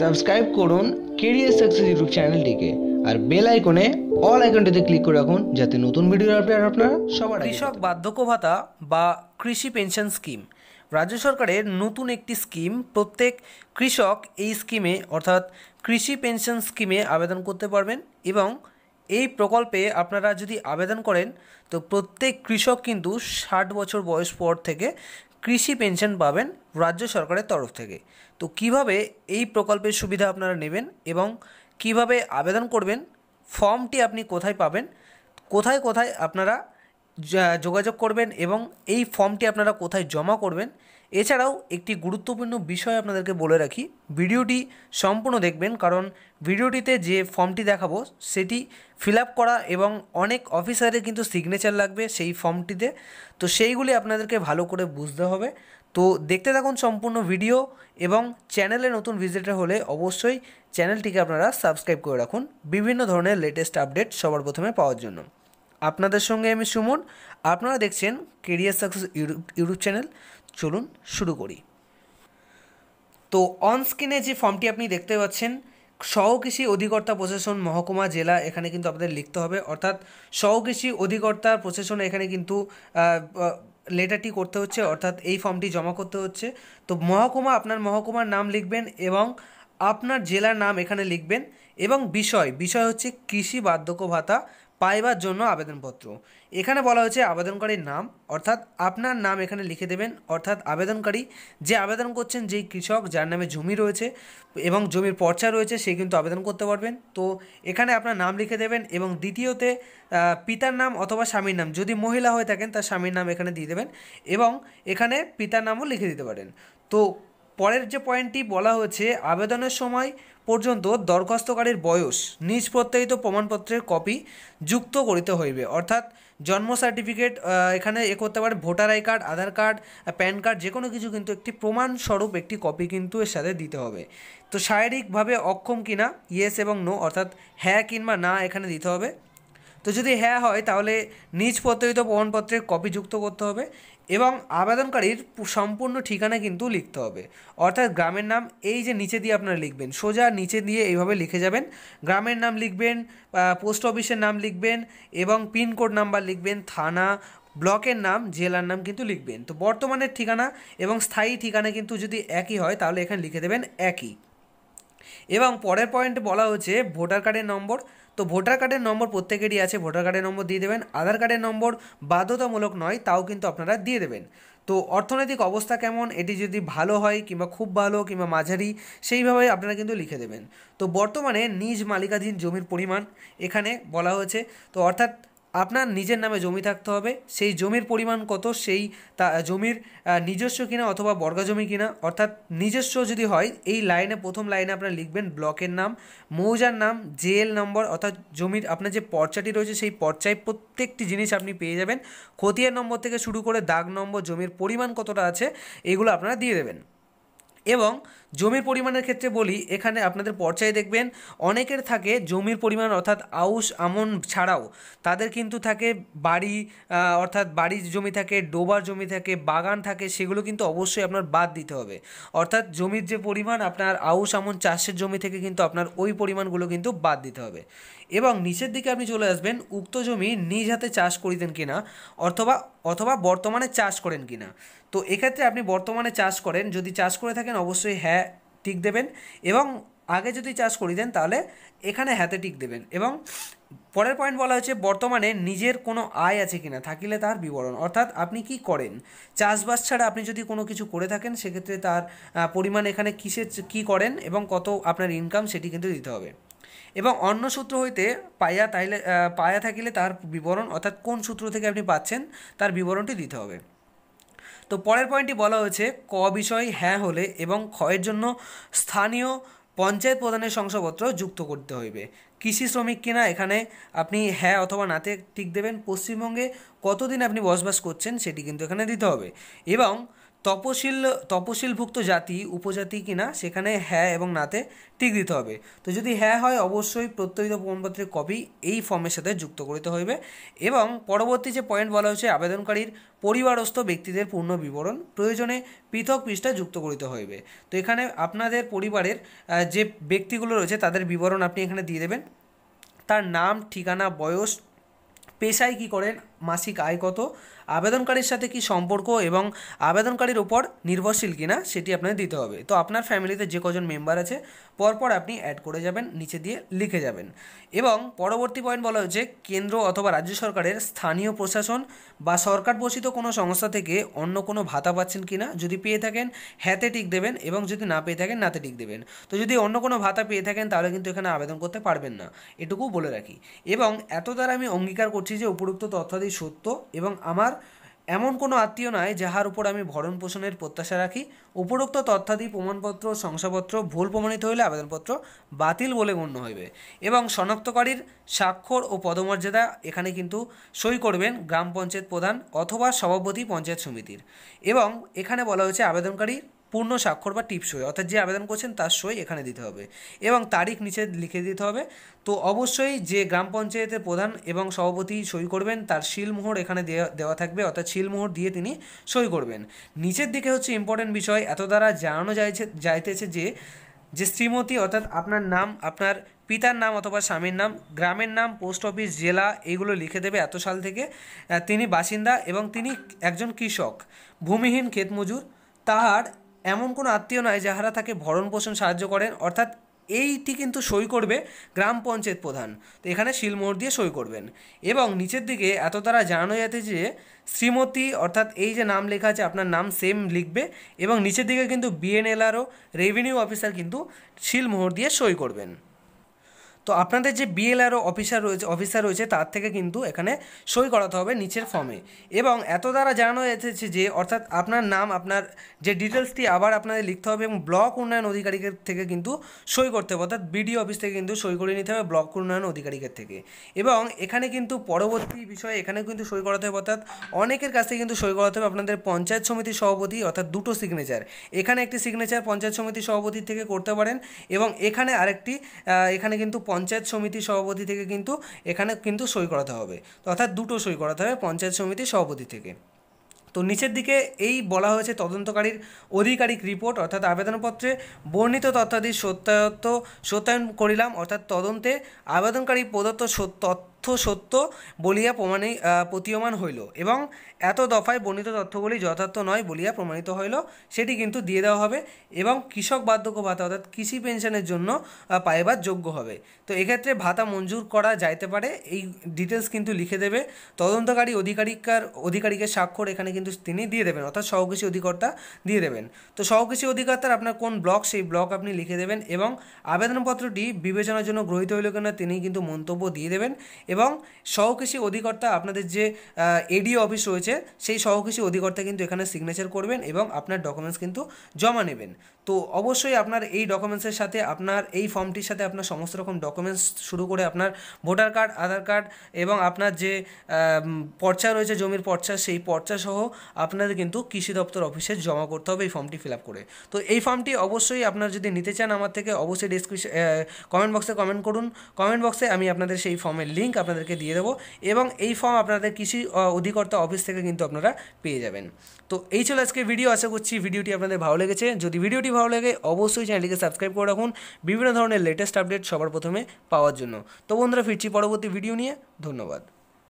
subscribe করুন career success YouTube চ্যানেলটিকে আর বেল আইকনে অল আইকনটিতে ক্লিক করে রাখুন যাতে নতুন ভিডিও আপডেট আপনারা সবার কৃষক বার্ধক্য ভাতা বা কৃষি পেনশন স্কিম রাজ্য সরকারের নতুন একটি স্কিম প্রত্যেক কৃষক এই স্কিমে অর্থাৎ কৃষি পেনশন স্কিমে আবেদন করতে পারবেন এবং এই প্রকল্পে আপনারা যদি আবেদন করেন তো প্রত্যেক কৃষক কিন্তু ষাট বছর বয়স পর থেকে কৃষি পেনশন পাবেন রাজ্য সরকারের তরফ থেকে তো কিভাবে এই প্রকল্পের সুবিধা আপনারা নেবেন এবং কিভাবে আবেদন করবেন ফর্মটি আপনি কোথায় পাবেন কোথায় কোথায় আপনারা যোগাযোগ করবেন এবং এই ফর্মটি আপনারা কোথায় জমা করবেন এছাড়াও একটি গুরুত্বপূর্ণ বিষয় আপনাদেরকে বলে রাখি ভিডিওটি সম্পূর্ণ দেখবেন কারণ ভিডিওটিতে যে ফর্মটি দেখাবো সেটি ফিল করা এবং অনেক অফিসারের কিন্তু সিগনেচার লাগবে সেই ফর্মটিতে তো সেইগুলি আপনাদেরকে ভালো করে বুঝতে হবে তো দেখতে থাকুন সম্পূর্ণ ভিডিও এবং চ্যানেলে নতুন ভিজিটার হলে অবশ্যই চ্যানেলটিকে আপনারা সাবস্ক্রাইব করে রাখুন বিভিন্ন ধরনের লেটেস্ট আপডেট সবার প্রথমে পাওয়ার জন্য আপনাদের সঙ্গে আমি সুমন আপনারা দেখছেন কেরিয়ার সাকসেস ইউটিউব চ্যানেল চলুন শুরু করি তো অন স্ক্রিনে যে ফর্মটি আপনি দেখতে পাচ্ছেন সহকৃষি অধিকর্তা প্রশাসন মহকুমা জেলা এখানে কিন্তু আপনাদের লিখতে হবে অর্থাৎ সহকৃষি অধিকর্তার প্রশাসন এখানে কিন্তু লেটারটি করতে হচ্ছে অর্থাৎ এই ফর্মটি জমা করতে হচ্ছে তো মহকুমা আপনার মহকুমার নাম লিখবেন এবং আপনার জেলার নাম এখানে লিখবেন এবং বিষয় বিষয় হচ্ছে কৃষি বার্ধক্য ভাতা পাইবার জন্য আবেদনপত্র এখানে বলা হয়েছে আবেদনকারীর নাম অর্থাৎ আপনার নাম এখানে লিখে দেবেন অর্থাৎ আবেদনকারী যে আবেদন করছেন যেই কৃষক যার নামে জমি রয়েছে এবং জমির পর্চা রয়েছে সে কিন্তু আবেদন করতে পারবেন তো এখানে আপনার নাম লিখে দেবেন এবং দ্বিতীয়তে পিতার নাম অথবা স্বামীর নাম যদি মহিলা হয়ে থাকেন তার স্বামীর নাম এখানে দিয়ে দেবেন এবং এখানে পিতার নামও লিখে দিতে পারেন তো পরের যে পয়েন্টটি বলা হয়েছে আবেদনের সময় পর্যন্ত দরখাস্তকারীর বয়স নিজ প্রত্যায়িত প্রমাণপত্রের কপি যুক্ত করিতে হইবে অর্থাৎ জন্ম সার্টিফিকেট এখানে এ করতে পারে voter I card Aadhaar card PAN card যে কোনো কিছু কিন্তু একটি প্রমাণস্বরূপ একটি কপি কিন্তু এর সাথে দিতে হবে তো শারীরিকভাবে অক্ষম কিনা ইয়েস এবং নো অর্থাৎ হ্যাঁ কিংবা না এখানে দিতে হবে তো যদি হ্যাঁ হয় তাহলে নিজ প্রত্যয়িত প্রমাণপত্রের কপি যুক্ত করতে হবে এবং আবেদনকারীর সম্পূর্ণ ঠিকানা কিন্তু লিখতে হবে অর্থাৎ গ্রামের নাম এই যে নিচে দিয়ে আপনারা লিখবেন সোজা নিচে দিয়ে এইভাবে লিখে যাবেন গ্রামের নাম লিখবেন পোস্ট অফিসের নাম লিখবেন এবং পিনকোড নাম্বার লিখবেন থানা ব্লকের নাম জেলার নাম কিন্তু লিখবেন তো বর্তমানের ঠিকানা এবং স্থায়ী ঠিকানা কিন্তু যদি একই হয় তাহলে এখানে লিখে দেবেন একই এবং পরের পয়েন্ট বলা হচ্ছে ভোটার কার্ডের নম্বর তো ভোটার কার্ডের নম্বর প্রত্যেকেরই আছে ভোটার কার্ডের নম্বর দিয়ে দেবেন আধার কার্ডের নম্বর বাধ্যতামূলক নয় তাও কিন্তু আপনারা দিয়ে দেবেন তো অর্থনৈতিক অবস্থা কেমন এটি যদি ভালো হয় কিংবা খুব ভালো কিংবা মাঝারি সেইভাবে আপনারা কিন্তু লিখে দেবেন তো বর্তমানে নিজ মালিকাধীন জমির পরিমাণ এখানে বলা হয়েছে তো অর্থাৎ আপনার নিজের নামে জমি থাকতে হবে সেই জমির পরিমাণ কত সেই তা জমির নিজস্ব কিনা অথবা বর্গা জমি কিনা অর্থাৎ নিজস্ব যদি হয় এই লাইনে প্রথম লাইনে আপনার লিখবেন ব্লকের নাম মৌজার নাম জেএল নম্বর অর্থাৎ জমির আপনার যে পর্চাটি রয়েছে সেই পর্চায় প্রত্যেকটি জিনিস আপনি পেয়ে যাবেন খতিয়ার নম্বর থেকে শুরু করে দাগ নম্বর জমির পরিমাণ কতটা আছে এগুলো আপনারা দিয়ে দেবেন এবং জমির পরিমাণের ক্ষেত্রে বলি এখানে আপনাদের পর্যায়ে দেখবেন অনেকের থাকে জমির পরিমাণ অর্থাৎ আউশ আমন ছাড়াও তাদের কিন্তু থাকে বাড়ি অর্থাৎ বাড়ির জমি থাকে ডোবার জমি থাকে বাগান থাকে সেগুলো কিন্তু অবশ্যই আপনার বাদ দিতে হবে অর্থাৎ জমির যে পরিমাণ আপনার আউশ আমন চাষের জমি থেকে কিন্তু আপনার ওই পরিমাণগুলো কিন্তু বাদ দিতে হবে এবং নিচের দিকে আপনি চলে আসবেন উক্ত জমি নিজ হাতে চাষ করিতেন কিনা অথবা অথবা বর্তমানে চাষ করেন কিনা তো এক্ষেত্রে আপনি বর্তমানে চাষ করেন যদি চাষ করে থাকেন অবশ্যই হ্যাঁ টিক দেবেন এবং আগে যদি চাষ করি দেন তাহলে এখানে হাতে টিক দেবেন এবং পরের পয়েন্ট বলা হয়েছে বর্তমানে নিজের কোনো আয় আছে কি না থাকিলে তার বিবরণ অর্থাৎ আপনি কি করেন চাষবাস ছাড়া আপনি যদি কোনো কিছু করে থাকেন সেক্ষেত্রে তার পরিমাণ এখানে কিসের কি করেন এবং কত আপনার ইনকাম সেটি কিন্তু দিতে হবে এবং অন্য সূত্র হইতে পায়া তাইলে পায়া থাকিলে তার বিবরণ অর্থাৎ কোন সূত্র থেকে আপনি পাচ্ছেন তার বিবরণটি দিতে হবে তো পরের পয়েন্টটি বলা হয়েছে ক বিষয় হ্যাঁ হলে এবং ক্ষয়ের জন্য স্থানীয় পঞ্চায়েত প্রধানের শংসাপত্র যুক্ত করতে হইবে কৃষি শ্রমিক কিনা এখানে আপনি হ্যাঁ অথবা নাতে টিক দেবেন পশ্চিমবঙ্গে কতদিন আপনি বসবাস করছেন সেটি কিন্তু এখানে দিতে হবে এবং তপশিল তপশিলভুক্ত জাতি উপজাতি কিনা সেখানে হ্যাঁ এবং নাতে টিক দিতে হবে তো যদি হ্যাঁ হয় অবশ্যই প্রত্যয়িত প্রমাণপত্রের কপি এই ফর্মের সাথে যুক্ত করিতে হইবে এবং পরবর্তী যে পয়েন্ট বলা হয়েছে আবেদনকারীর পরিবারস্থ ব্যক্তিদের পূর্ণ বিবরণ প্রয়োজনে পৃথক পৃষ্ঠা যুক্ত করিতে হইবে তো এখানে আপনাদের পরিবারের যে ব্যক্তিগুলো রয়েছে তাদের বিবরণ আপনি এখানে দিয়ে দেবেন তার নাম ঠিকানা বয়স পেশায় কি করেন মাসিক আয় কত আবেদনকারীর সাথে কি সম্পর্ক এবং আবেদনকারীর ওপর নির্ভরশীল কিনা সেটি আপনাকে দিতে হবে তো আপনার ফ্যামিলিতে যে কজন মেম্বার আছে পরপর আপনি অ্যাড করে যাবেন নিচে দিয়ে লিখে যাবেন এবং পরবর্তী পয়েন্ট বলা হয়েছে কেন্দ্র অথবা রাজ্য সরকারের স্থানীয় প্রশাসন বা সরকার পোষিত কোনো সংস্থা থেকে অন্য কোনো ভাতা পাচ্ছেন কি না যদি পেয়ে থাকেন হ্যাতে টিক দেবেন এবং যদি না পেয়ে থাকেন নাতে টিক দেবেন তো যদি অন্য কোনো ভাতা পেয়ে থাকেন তাহলে কিন্তু এখানে আবেদন করতে পারবেন না এটুকু বলে রাখি এবং এত দ্বারা আমি অঙ্গীকার করছি যে উপরুক্ত তথ্যাদি সত্য এবং আমার এমন কোনো আত্মীয় নয় যাহার উপর আমি ভরণ পোষণের প্রত্যাশা রাখি উপরোক্ত তথ্যাদি প্রমাণপত্র শংসাপত্র ভুল প্রমাণিত হইলে আবেদনপত্র বাতিল বলে গণ্য হইবে এবং শনাক্তকারীর স্বাক্ষর ও পদমর্যাদা এখানে কিন্তু সই করবেন গ্রাম পঞ্চায়েত প্রধান অথবা সভাপতি পঞ্চায়েত সমিতির এবং এখানে বলা হয়েছে আবেদনকারী পূর্ণ স্বাক্ষর বা টিপ সই অর্থাৎ যে আবেদন করছেন তার সই এখানে দিতে হবে এবং তারিখ নিচে লিখে দিতে হবে তো অবশ্যই যে গ্রাম পঞ্চায়েতের প্রধান এবং সভাপতি সই করবেন তার শিলমোহর এখানে দেওয়া থাকবে অর্থাৎ শিলমোহর দিয়ে তিনি সই করবেন নিচের দিকে হচ্ছে ইম্পর্টেন্ট বিষয় এত দ্বারা জানানো যাইছে যাইতেছে যে যে শ্রীমতী অর্থাৎ আপনার নাম আপনার পিতার নাম অথবা স্বামীর নাম গ্রামের নাম পোস্ট অফিস জেলা এইগুলো লিখে দেবে এত সাল থেকে তিনি বাসিন্দা এবং তিনি একজন কৃষক ভূমিহীন ক্ষেতমজুর তাহার এমন কোনো আত্মীয় নয় যাহারা তাকে ভরণ পোষণ সাহায্য করেন অর্থাৎ এইটি কিন্তু সই করবে গ্রাম পঞ্চায়েত প্রধান তো এখানে শিলমোহর দিয়ে সই করবেন এবং নিচের দিকে এত তারা জানানো যাতে যে শ্রীমতী অর্থাৎ এই যে নাম লেখা আছে আপনার নাম সেম লিখবে এবং নিচের দিকে কিন্তু বিএনএলআরও রেভিনিউ অফিসার কিন্তু শিলমোহর দিয়ে সই করবেন তো আপনাদের যে বিএলআরও অফিসার রয়েছে অফিসার রয়েছে তার থেকে কিন্তু এখানে সই করাতে হবে নিচের ফর্মে এবং এত দ্বারা জানানো এসেছে যে অর্থাৎ আপনার নাম আপনার যে ডিটেলসটি আবার আপনাদের লিখতে হবে এবং ব্লক উন্নয়ন আধিকারিকের থেকে কিন্তু সই করতে হবে অর্থাৎ বিডিও অফিস থেকে কিন্তু সই করে নিতে হবে ব্লক উন্নয়ন আধিকারিকের থেকে এবং এখানে কিন্তু পরবর্তী বিষয়ে এখানে কিন্তু সই করাতে হবে অর্থাৎ অনেকের কাছে কিন্তু সই করাতে হবে আপনাদের পঞ্চায়েত সমিতির সভাপতি অর্থাৎ দুটো সিগনেচার এখানে একটি সিগনেচার পঞ্চায়েত সমিতি সভাপতি থেকে করতে পারেন এবং এখানে আরেকটি এখানে কিন্তু পঞ্চায়েত সমিতি সভাপতি থেকে কিন্তু এখানে কিন্তু সই করাতে হবে অর্থাৎ দুটো সই করাতে হবে পঞ্চায়েত সমিতি সভাপতি থেকে তো নিচের দিকে এই বলা হয়েছে তদন্তকারীর অধিকারিক রিপোর্ট অর্থাৎ আবেদনপত্রে বর্ণিত তথ্যাদি সত্যায়ত্ত সত্যায়ন করিলাম অর্থাৎ তদন্তে আবেদনকারী প্রদত্ত তথ্য তথ্য সত্য বলিয়া প্রমাণে প্রতীয়মান হইল এবং এত দফায় বর্ণিত তথ্যগুলি যথার্থ নয় বলিয়া প্রমাণিত হইল সেটি কিন্তু দিয়ে দেওয়া হবে এবং কৃষক বার্ধক্য ভাতা অর্থাৎ কৃষি পেনশনের জন্য পাইবার যোগ্য হবে তো এক্ষেত্রে ভাতা মঞ্জুর করা যাইতে পারে এই ডিটেলস কিন্তু লিখে দেবে তদন্তকারী অধিকারিকার অধিকারীকে স্বাক্ষর এখানে কিন্তু তিনি দিয়ে দেবেন অর্থাৎ সহকৃষি অধিকর্তা দিয়ে দেবেন তো সহকৃষি অধিকর্তার আপনার কোন ব্লক সেই ব্লক আপনি লিখে দেবেন এবং আবেদনপত্রটি বিবেচনার জন্য গ্রহীত হইল কিনা তিনি কিন্তু মন্তব্য দিয়ে দেবেন এবং সহকৃষি অধিকর্তা আপনাদের যে এডিও অফিস রয়েছে সেই সহকৃষি অধিকর্তা কিন্তু এখানে সিগনেচার করবেন এবং আপনার ডকুমেন্টস কিন্তু জমা নেবেন তো অবশ্যই আপনার এই ডকুমেন্টসের সাথে আপনার এই ফর্মটির সাথে আপনার সমস্ত রকম ডকুমেন্টস শুরু করে আপনার ভোটার কার্ড আধার কার্ড এবং আপনার যে পর্চা রয়েছে জমির পর্চা সেই পর্চা সহ আপনাদের কিন্তু কৃষি দপ্তর অফিসে জমা করতে হবে এই ফর্মটি ফিল আপ করে তো এই ফর্মটি অবশ্যই আপনার যদি নিতে চান আমার থেকে অবশ্যই ডিসক্রিপশন কমেন্ট বক্সে কমেন্ট করুন কমেন্ট বক্সে আমি আপনাদের সেই ফর্মের লিঙ্ক আপনাদেরকে দিয়ে দেবো এবং এই ফর্ম আপনাদের কৃষি অধিকর্তা অফিস থেকে কিন্তু আপনারা পেয়ে যাবেন তো এই ছিল আজকে ভিডিও আশা করছি ভিডিওটি আপনাদের ভালো লেগেছে যদি ভিডিওটি ভালো লাগে অবশ্যই চ্যানেলটিকে সাবস্ক্রাইব করে রাখুন বিভিন্ন ধরনের লেটেস্ট আপডেট সবার প্রথমে পাওয়ার জন্য তো বন্ধুরা ফিরছি পরবর্তী ভিডিও নিয়ে ধন্যবাদ